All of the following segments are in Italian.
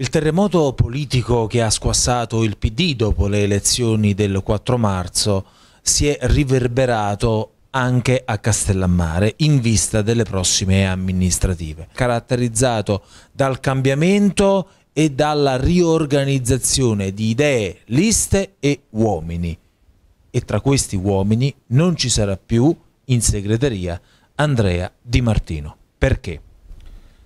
Il terremoto politico che ha squassato il PD dopo le elezioni del 4 marzo si è riverberato anche a Castellammare in vista delle prossime amministrative, caratterizzato dal cambiamento e dalla riorganizzazione di idee, liste e uomini. E tra questi uomini non ci sarà più in segreteria Andrea Di Martino. Perché?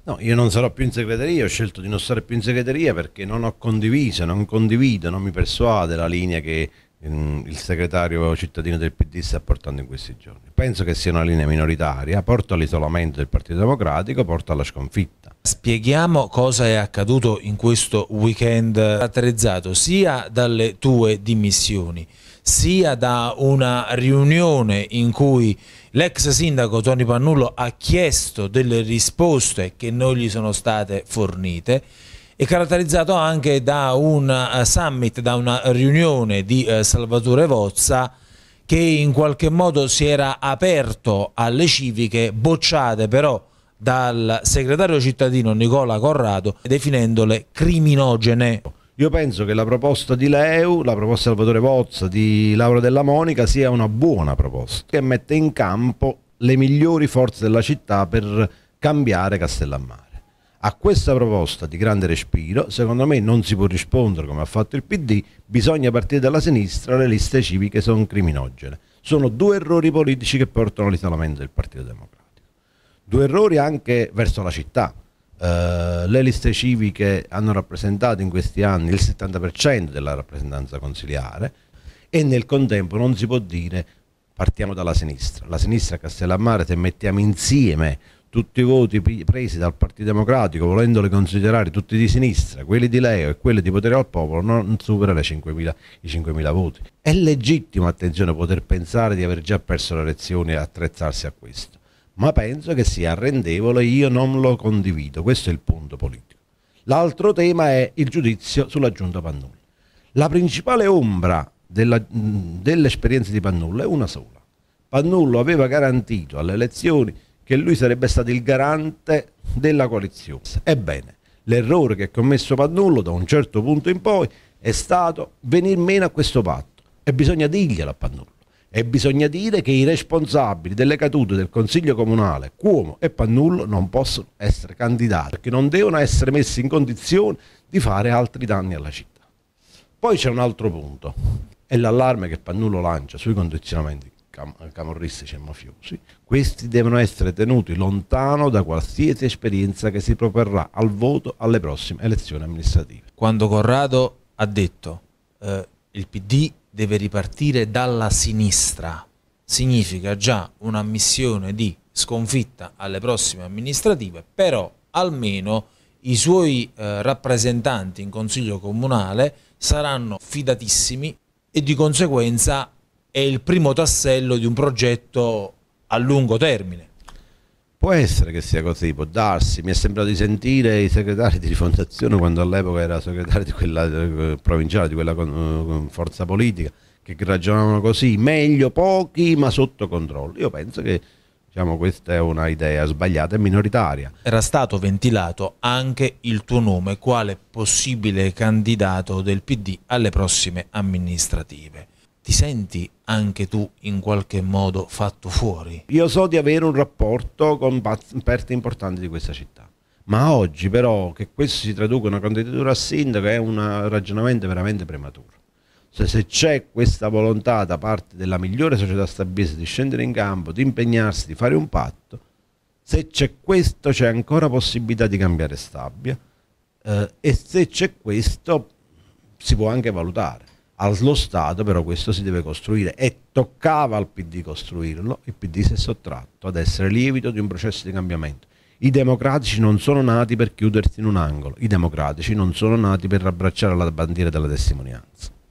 No, io non sarò più in segreteria, ho scelto di non stare più in segreteria perché non ho condiviso, non condivido, non mi persuade la linea che mm, il segretario cittadino del PD sta portando in questi giorni. Penso che sia una linea minoritaria, porta all'isolamento del Partito Democratico, porta alla sconfitta. Spieghiamo cosa è accaduto in questo weekend caratterizzato sia dalle tue dimissioni sia da una riunione in cui l'ex sindaco Tony Pannullo ha chiesto delle risposte che non gli sono state fornite e caratterizzato anche da un eh, summit, da una riunione di eh, Salvatore Vozza che in qualche modo si era aperto alle civiche, bocciate però dal segretario cittadino Nicola Corrado definendole criminogene. Io penso che la proposta di Leu, la proposta di Salvatore Vozza, di Laura Della Monica sia una buona proposta che mette in campo le migliori forze della città per cambiare Castellammare. A questa proposta di grande respiro, secondo me non si può rispondere come ha fatto il PD, bisogna partire dalla sinistra, le liste civiche sono criminogene. Sono due errori politici che portano all'isolamento del Partito Democratico. Due errori anche verso la città, eh, le liste civiche hanno rappresentato in questi anni il 70% della rappresentanza consiliare e nel contempo non si può dire partiamo dalla sinistra. La sinistra a Castellammare, se mettiamo insieme tutti i voti presi dal Partito Democratico, volendoli considerare tutti di sinistra, quelli di Leo e quelli di Potere al Popolo, non supera 5.000, i 5.000 voti. È legittimo, attenzione, poter pensare di aver già perso le elezioni e attrezzarsi a questo ma penso che sia arrendevole e io non lo condivido. Questo è il punto politico. L'altro tema è il giudizio sulla giunta Pannulli. La principale ombra dell'esperienza dell di Pannullo è una sola. Pannullo aveva garantito alle elezioni che lui sarebbe stato il garante della coalizione. Ebbene, l'errore che ha commesso Pannullo da un certo punto in poi è stato venir meno a questo patto e bisogna dirglielo a Pannullo. E bisogna dire che i responsabili delle cadute del Consiglio Comunale, Cuomo e Pannullo, non possono essere candidati perché non devono essere messi in condizione di fare altri danni alla città. Poi c'è un altro punto, è l'allarme che Pannullo lancia sui condizionamenti camorristici e mafiosi. Questi devono essere tenuti lontano da qualsiasi esperienza che si proporrà al voto alle prossime elezioni amministrative. Quando Corrado ha detto eh, il PD deve ripartire dalla sinistra. Significa già un'ammissione di sconfitta alle prossime amministrative, però almeno i suoi eh, rappresentanti in consiglio comunale saranno fidatissimi e di conseguenza è il primo tassello di un progetto a lungo termine. Può essere che sia così, può darsi. Mi è sembrato di sentire i segretari di rifondazione quando all'epoca era segretario di quella eh, provinciale, di quella con, eh, forza politica, che ragionavano così, meglio pochi ma sotto controllo. Io penso che diciamo, questa è una idea sbagliata e minoritaria. Era stato ventilato anche il tuo nome quale possibile candidato del PD alle prossime amministrative ti senti anche tu in qualche modo fatto fuori? Io so di avere un rapporto con parti importanti di questa città, ma oggi però che questo si traduca in una candidatura a sindaco è un ragionamento veramente prematuro. Cioè, se c'è questa volontà da parte della migliore società stabilese di scendere in campo, di impegnarsi, di fare un patto, se c'è questo c'è ancora possibilità di cambiare stabbia eh, e se c'è questo si può anche valutare allo Stato però questo si deve costruire e toccava al PD costruirlo, il PD si è sottratto ad essere lievito di un processo di cambiamento. I democratici non sono nati per chiudersi in un angolo, i democratici non sono nati per abbracciare la bandiera della testimonianza.